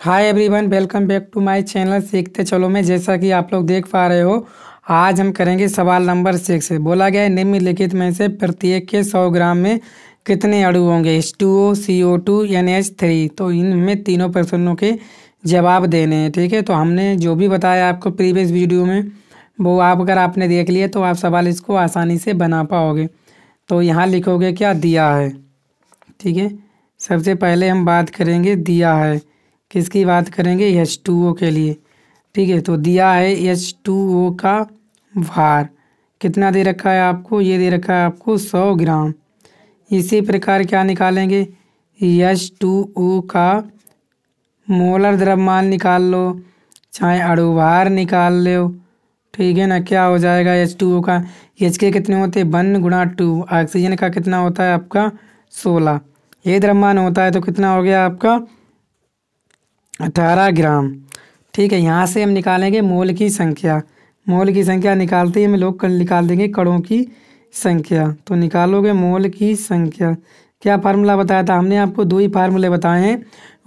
hi everyone welcome back to my channel सीखते चलो मैं जैसा कि आप लोग देख पा रहे हो आज हम करेंगे सवाल नंबर सिक्स बोला गया है निम्नलिखित में से प्रत्येक के सौ ग्राम में कितने अड़ु होंगे H two O C O two N H three तो इनमें तीनों प्रश्नों के जवाब देने हैं ठीक है तो हमने जो भी बताया आपको प्रीवियस वीडियो में वो आप अगर आपने देख लिया तो आप सवाल इसको आसानी से बना पाओगे तो यहाँ लिखोगे क्या दिया है ठीक है सबसे पहले हम बात करेंगे दिया है किसकी बात करेंगे एच टू ओ के लिए ठीक है तो दिया है एच टू ओ का भार कितना दे रखा है आपको ये दे रखा है आपको सौ ग्राम इसी प्रकार क्या निकालेंगे एच टू ओ का मोलर द्रव्यमान निकाल लो चाहे अड़ुभार निकाल लो ठीक है ना क्या हो जाएगा एच टू ओ का एच के कितने होते हैं वन गुणा टू ऑक्सीजन का कितना होता है आपका सोलह ये द्रव्यमान होता है तो कितना हो गया आपका अठारह ग्राम ठीक है यहाँ से हम निकालेंगे मोल की संख्या मोल की संख्या निकालते ही हम लोग निकाल देंगे कड़ों की संख्या तो निकालोगे मोल की संख्या क्या फार्मूला बताया था हमने आपको दो ही फार्मूले बताए हैं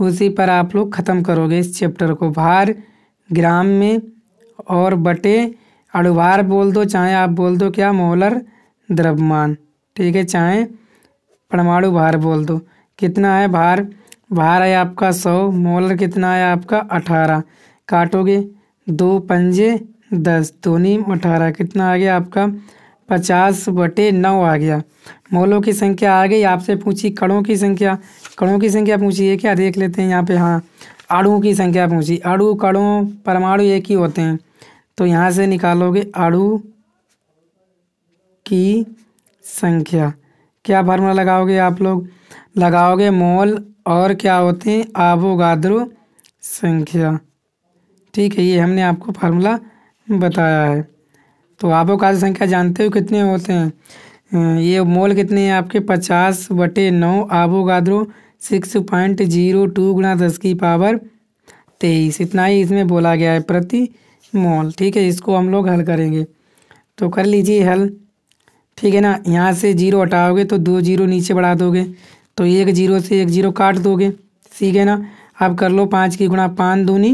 उसी पर आप लोग ख़त्म करोगे इस चैप्टर को भार ग्राम में और बटे अड़ुभार बोल दो चाहे आप बोल दो क्या मोलर द्रव्यमान ठीक है चाहे परमाणु भार बोल दो कितना है भार बाहर आया आपका सौ मोलर कितना आया आपका अठारह काटोगे दो पंजे दस दोनी अठारह कितना आ गया आपका पचास बटे नौ आ गया मोलों की संख्या आ गई आपसे पूछी कड़ों की संख्या कड़ों की संख्या पूछी ये क्या देख लेते हैं यहाँ पे हाँ आड़ू की संख्या पूछी आड़ू कड़ों परमाणु एक ही होते हैं तो यहाँ से निकालोगे आड़ू की संख्या क्या फार्मूला लगाओगे आप लोग लगाओगे मोल और क्या होते हैं आबोगाद्रो संख्या ठीक है ये हमने आपको फार्मूला बताया है तो आबोगाद्रो संख्या जानते हो कितने होते हैं अं, ये मोल कितने हैं आपके पचास बटे नौ Avogadro six point zero two गुणा दस की पावर तेईस इतना ही इसमें बोला गया है प्रति मोल ठीक है इसको हम लोग हल करेंगे तो कर लीजिए हल ठीक है ना यहाँ से जीरो हटाओगे तो दो जीरो नीचे बढ़ा दोगे तो एक जीरो से एक जीरो काट दोगे ठीक है ना अब कर लो पाँच की गुणा पाँच दूनी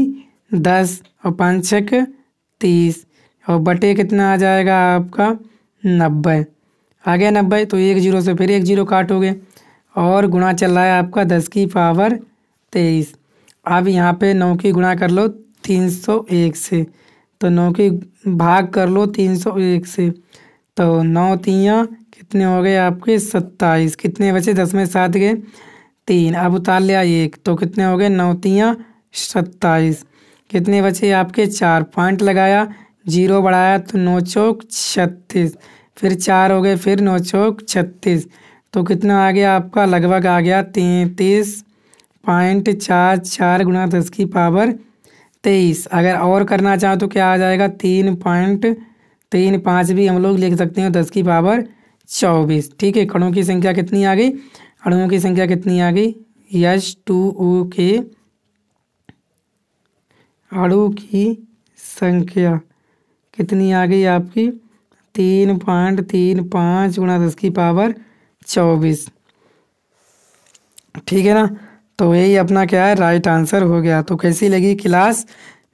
दस और पाँच छक तीस और बटे कितना आ जाएगा आपका नब्बे आ गया नब्बे तो एक जीरो से फिर एक जीरो काटोगे और गुणा चल रहा है आपका दस की पावर तेईस अब यहाँ पे नौ की गुणा कर लो तीन सौ एक से तो नौ की भाग कर लो तीन सौ एक से तो नौ तिया कितने हो गए आपके सत्ताईस कितने बचे दस में सात गए तीन अब उतार लिया एक तो कितने हो गए नौ सत्ताईस कितने बचे आपके चार पॉइंट लगाया जीरो बढ़ाया तो नौ चौक छत्तीस फिर चार हो गए फिर नौ चौक छत्तीस तो कितना आ गया आपका लगभग आ गया तैंतीस पॉइंट चार चार गुना दस की पावर तेईस अगर और करना चाहो तो क्या आ जाएगा तीन पॉइंट तीन पाँच भी हम लोग लिख सकते हैं दस की पावर चौबीस ठीक है कणों की संख्या कितनी आ गई अणुओं की संख्या कितनी आ गई यश टू ओ के अड़ु की संख्या कितनी आ गई आपकी तीन पॉइंट तीन पाँच गुणा दस की पावर चौबीस ठीक है ना तो यही अपना क्या है राइट आंसर हो गया तो कैसी लगी क्लास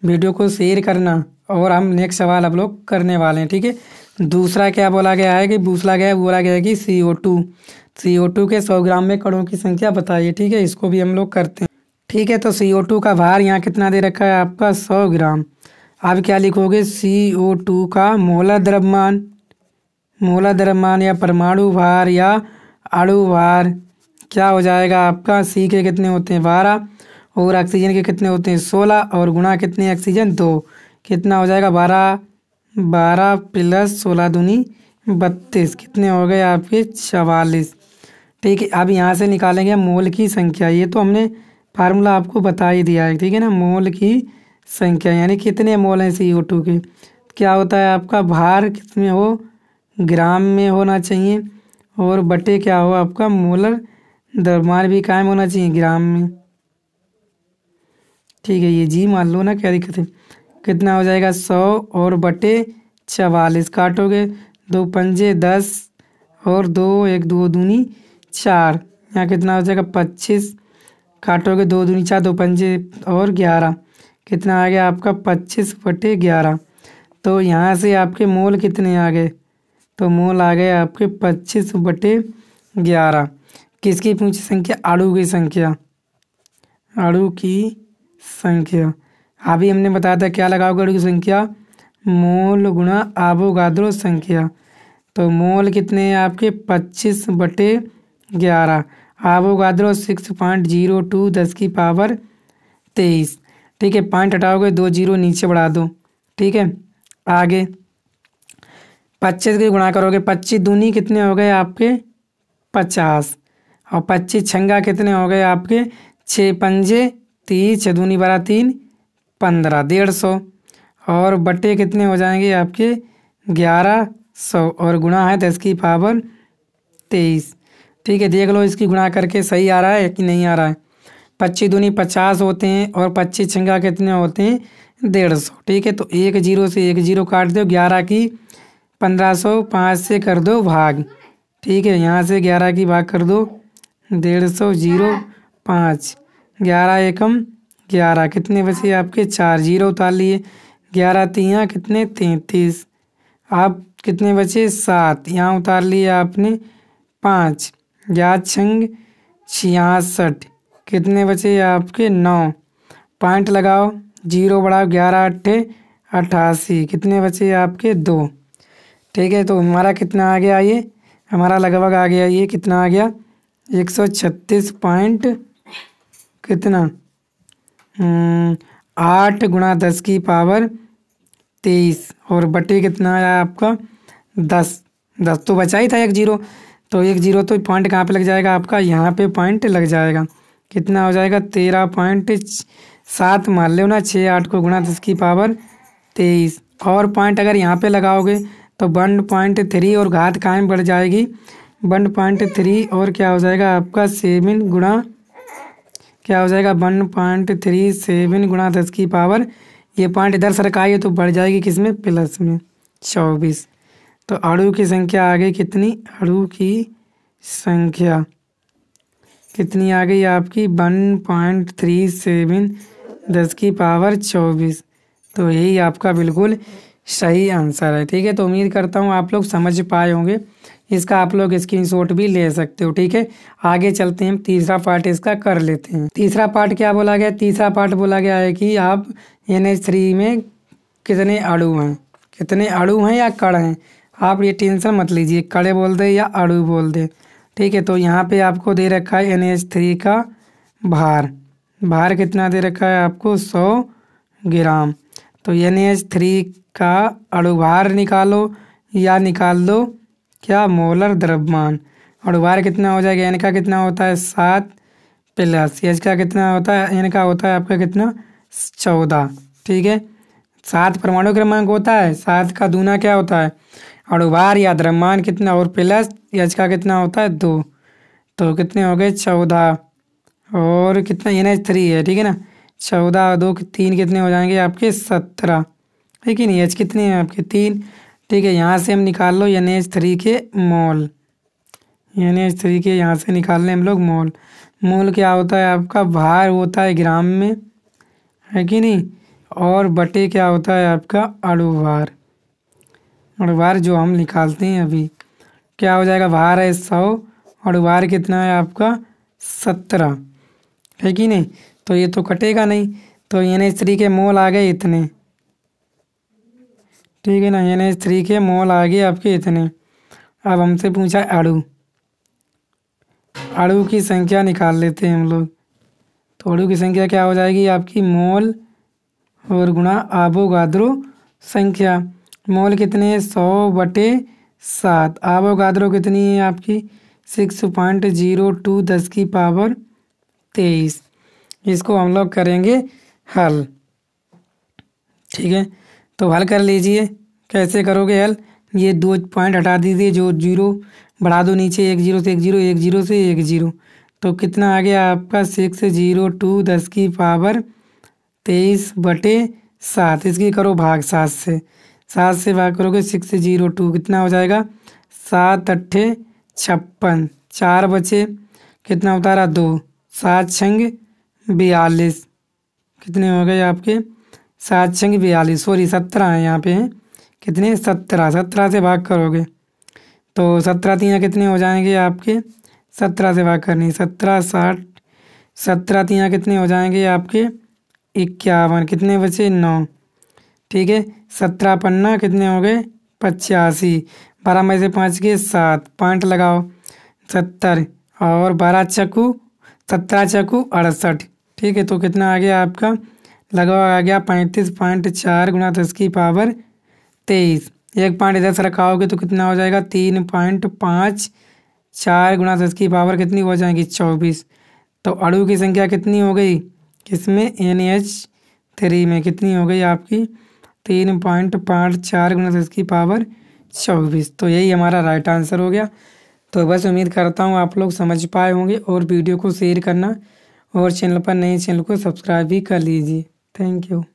वीडियो को शेयर करना और हम नेक्स्ट सवाल आप लोग करने वाले हैं ठीक है दूसरा क्या बोला गया है कि दूसरा गया बोला गया है कि सी O to C O to के सौ ग्राम में कणों की संख्या बताइए ठीक है इसको भी हम लोग करते हैं ठीक है तो सी ओ टू का भार यहाँ कितना दे रखा है आपका सौ ग्राम आप क्या लिखोगे सी ओ टू का मोला द्रव्यमान मोला द्रव्यमान या परमाणु भार या अणु भार क्या हो जाएगा आपका सी के कितने होते हैं बारह और ऑक्सीजन के कितने होते हैं सोलह और गुणा कितने ऑक्सीजन दो कितना हो जाएगा बारह बारह प्लस सोलह दूनी बत्तीस कितने हो गए आपके चवालीस ठीक है अब यहाँ से निकालेंगे मोल की संख्या ये तो हमने फार्मूला आपको बता ही दिया है ठीक है ना मोल की संख्या यानी कितने मोल हैं सी ओ टू के क्या होता है आपका भार कितने हो ग्राम में होना चाहिए और बटे क्या हो आपका मोलर दरमान भी कायम होना चाहिए ग्राम में ठीक है ये जी मान लो ना क्या दिक्कत है कितना हो जाएगा सौ और बटे चवालीस काटोगे दो पंजे दस और दो एक दो दूनी चार यहाँ कितना हो जाएगा पच्चीस काटोगे दो दूनी चार दो पंजे और ग्यारह कितना आ गया आपका पच्चीस बटे ग्यारह तो यहाँ से आपके मोल कितने आ गए तो मोल आ गए आपके पच्चीस बटे ग्यारह किसकी पूछी संख्या आड़ू की संख्या आड़ू की संख्या अभी हमने बताया था क्या लगाओगे की संख्या मोल गुणा आबोगाद्रो संख्या तो मोल कितने हैं आपके पच्चीस बटे ग्यारह Avogadro six point zero two दस की पावर तेईस ठीक है पॉइंट हटाओगे दो जीरो नीचे बढ़ा दो ठीक है आगे पच्चीस के गुणा करोगे पच्चीस दूनी कितने हो गए आपके पचास और पच्चीस छंगा कितने हो गए आपके छः पंजे तीस छः दूनी बारह तीन पंद्रह डेढ़ सौ और बटे कितने हो जाएंगे आपके ग्यारह सौ और गुणा है दस तो की पावर तेईस ठीक है देख लो इसकी गुणा करके सही आ रहा है कि नहीं आ रहा है पच्चीस दूनी पचास होते हैं और पच्चीस छिंगा कितने होते हैं डेढ़ सौ ठीक है तो एक जीरो से एक जीरो काट दो ग्यारह की पंद्रह सौ पाँच से कर दो भाग ठीक है यहाँ से ग्यारह की भाग कर दो डेढ़ सौ जीरो पाँच ग्यारह एकम ग्यारह कितने बचे आपके चार जीरो उतार लिए ग्यारह तियाँ कितने तैंतीस आप कितने बचे सात यहाँ उतार लिए आपने पाँच या छंग छियासठ कितने बचे आपके नौ पॉइंट लगाओ जीरो बढ़ाओ ग्यारह अट्ठे अट्ठासी कितने बचे आपके दो ठीक है तो हमारा कितना आ गया ये हमारा लगभग आ गया ये कितना आ गया एक सौ छत्तीस पॉइंट कितना हम्म, आठ गुणा दस की पावर तेईस और बटे कितना आया आपका दस दस तो बचा ही था एक जीरो तो एक जीरो तो पॉइंट कहाँ पे लग जाएगा आपका यहाँ पे पॉइंट लग जाएगा कितना हो जाएगा तेरह पॉइंट सात मान लो ना छः आठ को गुणा दस की पावर तेईस और पॉइंट अगर यहाँ पे लगाओगे तो वन पॉइंट थ्री और घात कायम बढ़ जाएगी वन पॉइंट थ्री और क्या हो जाएगा आपका सेवन गुणा क्या हो जाएगा वन पॉइंट थ्री सेवन गुणा दस की पावर ये पॉइंट इधर सरकाई है तो बढ़ जाएगी किस में प्लस में चौबीस तो अड़ू की संख्या आ गई कितनी अड़ू की संख्या कितनी आ गई आपकी वन पॉइंट थ्री सेवन दस की पावर चौबीस तो यही आपका बिल्कुल सही आंसर है ठीक है तो उम्मीद करता हूँ आप लोग समझ पाए होंगे इसका आप लोग स्क्रीनशॉट भी ले सकते हो ठीक है आगे चलते हैं तीसरा पार्ट इसका कर लेते हैं तीसरा पार्ट क्या बोला गया तीसरा पार्ट बोला गया है कि आप एन एच थ्री में कितने अड़ू हैं कितने अड़ू हैं या कड़ हैं आप ये टेंशन मत लीजिए कड़े बोल दें या अड़ू बोल दें ठीक है तो यहाँ पे आपको दे रखा है एन एच थ्री का भार भार कितना दे रखा है आपको सौ ग्राम तो एन एच थ्री का अणुभार निकालो या निकाल दो क्या मोलर द्रव्यमान अणुभार कितना हो जाएगा एन का कितना होता है सात प्लस एच का कितना होता है एन का होता है आपका कितना चौदह ठीक है सात परमाणु क्रमांक होता है सात का दूना क्या होता है अणुभार या द्रव्यमान कितना और प्लस एच का कितना होता है दो तो कितने हो गए चौदह और कितना एन एच थ्री है ठीक है ना चौदह और दो तीन कितने हो जाएंगे आपके सत्रह ठीक है नहीं एच कितने हैं आपके तीन ठीक है यहाँ से हम निकाल लो एन एच थ्री के मॉल एन एच थ्री के यहाँ से निकाल लें हम लोग मॉल मॉल क्या होता है आपका भार होता है ग्राम में है कि नहीं और बटे क्या होता है आपका अड़ुभार अड़ुभार जो हम निकालते हैं अभी क्या हो जाएगा भार है सौ अड़ुभार कितना है आपका सत्रह है कि नहीं तो ये तो कटेगा नहीं तो एन एच थ्री के मोल आ गए इतने ठीक है ना एन एच थ्री के मोल आ गए आपके इतने अब हमसे पूछा अड़ू अड़ू की संख्या निकाल लेते हैं हम लोग तो अड़ू की संख्या क्या हो जाएगी आपकी मोल और गुणा आबोगाद्रो संख्या मोल कितने हैं सौ बटे सात आबोगाद्रो कितनी है आपकी सिक्स पॉइंट जीरो टू दस की पावर तेईस इसको हम लोग करेंगे हल ठीक है तो हल कर लीजिए कैसे करोगे हल ये दो पॉइंट हटा दीजिए जो जीरो बढ़ा दो नीचे एक जीरो से एक जीरो एक जीरो से एक जीरो तो कितना आ गया आपका सिक्स जीरो टू दस की पावर तेईस बटे सात इसकी करो भाग सात से सात से भाग करोगे सिक्स जीरो टू कितना हो जाएगा सात अट्ठे छप्पन चार बचे कितना उतारा दो सात छंग बयालीस कितने हो गए आपके सात छंग बयालीस सॉरी सत्रह हैं यहाँ पे हैं कितने सत्रह सत्रह से भाग करोगे तो सत्रह तियाँ कितने हो जाएंगे आपके सत्रह से भाग करनी सत्रह साठ सत्रह तियाँ कितने हो जाएंगे आपके इक्यावन कितने बचे नौ ठीक है सत्रह पन्ना कितने हो गए पचासी बारह में से पाँच के सात पाँच लगाओ सत्तर और बारह चकू सत्रह चकू अड़सठ ठीक है तो कितना आ गया आपका लगभग आ गया पैंतीस पॉइंट चार गुना दस तो की पावर तेईस एक पॉइंट इधर से रखाओगे तो कितना हो जाएगा तीन पॉइंट पाँच चार गुना दस तो की पावर कितनी हो जाएगी चौबीस तो अड़ू की संख्या कितनी हो गई किसमें एन एच थ्री में कितनी हो गई आपकी तीन पॉइंट पाँच चार गुना दस तो की पावर चौबीस तो यही हमारा राइट आंसर हो गया तो बस उम्मीद करता हूँ आप लोग समझ पाए होंगे और वीडियो को शेयर करना और चैनल पर नए चैनल को सब्सक्राइब भी कर लीजिए थैंक यू